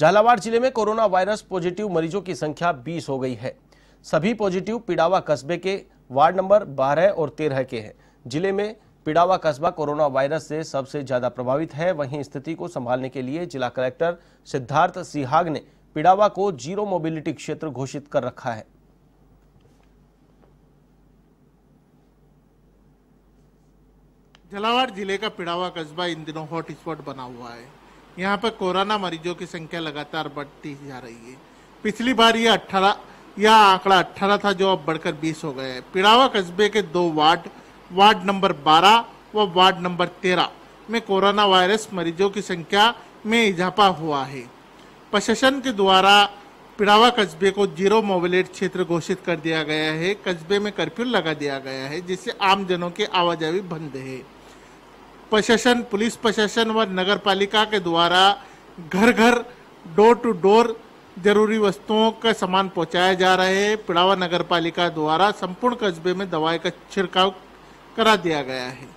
झालावाड़ जिले में corona virus positive मरीजों की संख्या 20 हो गई है सभी पॉजिटिव पिडावा कस्बे के वार्ड नंबर 12 और 13 के हैं जिले में पिडावा कस्बा कोरोना वायरस से सबसे ज्यादा प्रभावित है वहीं स्थिति को संभालने के लिए जिला कलेक्टर सिद्धार्थ सिहाग ने पिडावा को जीरो मोबिलिटी क्षेत्र घोषित कर रखा है झालावाड़ जिले का पिड़ावा कस्बा इन दिनों हॉटस्पॉट बना हुआ है यहाँ पर कोरोना मरीजों की संख्या लगातार बढ़ती जा रही है पिछली बार ये अट्ठारह यह आंकड़ा अट्ठारह था जो अब बढ़कर बीस हो गया है पिड़ावा कस्बे के दो वार्ड वार्ड नंबर बारह व वार्ड नंबर तेरह में कोरोना वायरस मरीजों की संख्या में इजाफा हुआ है प्रशासन के द्वारा पिड़ावा कस्बे को जीरो मोबिलेट क्षेत्र घोषित कर दिया गया है कस्बे में कर्फ्यू लगा दिया गया है जिससे आमजनों की आवाजाही बंद है प्रशासन पुलिस प्रशासन व नगर पालिका के द्वारा घर घर डोर टू डोर जरूरी वस्तुओं का सामान पहुंचाया जा रहे हैं पिड़ावा नगर पालिका द्वारा संपूर्ण कस्बे में दवाई का छिड़काव करा दिया गया है